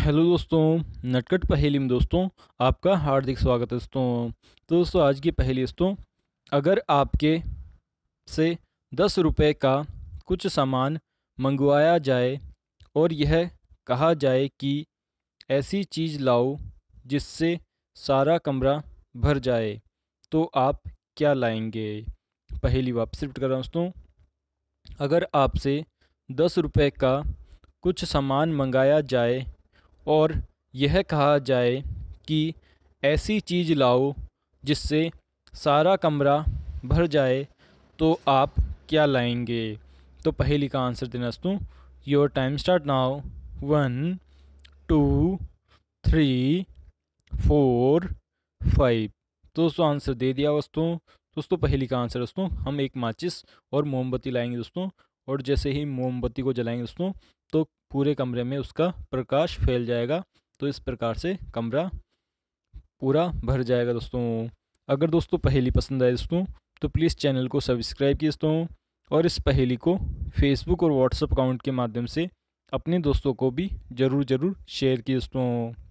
hello दोस्तों नटकट पहेली में दोस्तों आपका हार्दिक स्वागत है दोस्तों तो दोस्तों आज की पहेली दोस्तों अगर आपके से दस रुपये का कुछ सामान मंगवाया जाए और यह कहा जाए कि ऐसी चीज़ लाओ जिससे सारा कमरा भर जाए तो आप क्या लाएंगे पहेली वापस रिपीट कर रहा हूँ दोस्तों अगर आपसे दस रुपये का कुछ सामान मंगाया जाए और यह कहा जाए कि ऐसी चीज़ लाओ जिससे सारा कमरा भर जाए तो आप क्या लाएंगे तो पहली का आंसर देना दोस्तों your time start now one two three four five तो दोस्तों आंसर दे दिया दोस्तों दोस्तों पहली का आंसर दोस्तों हम एक माचिस और मोमबत्ती लाएंगे दोस्तों और जैसे ही मोमबत्ती को जलाएंगे दोस्तों तो पूरे कमरे में उसका प्रकाश फैल जाएगा तो इस प्रकार से कमरा पूरा भर जाएगा दोस्तों अगर दोस्तों पहेली पसंद आए दोस्तों तो प्लीज़ चैनल को सब्सक्राइब किए दोस्तों और इस पहेली को फेसबुक और व्हाट्सअप अकाउंट के माध्यम से अपने दोस्तों को भी ज़रूर ज़रूर शेयर किए दोस्तों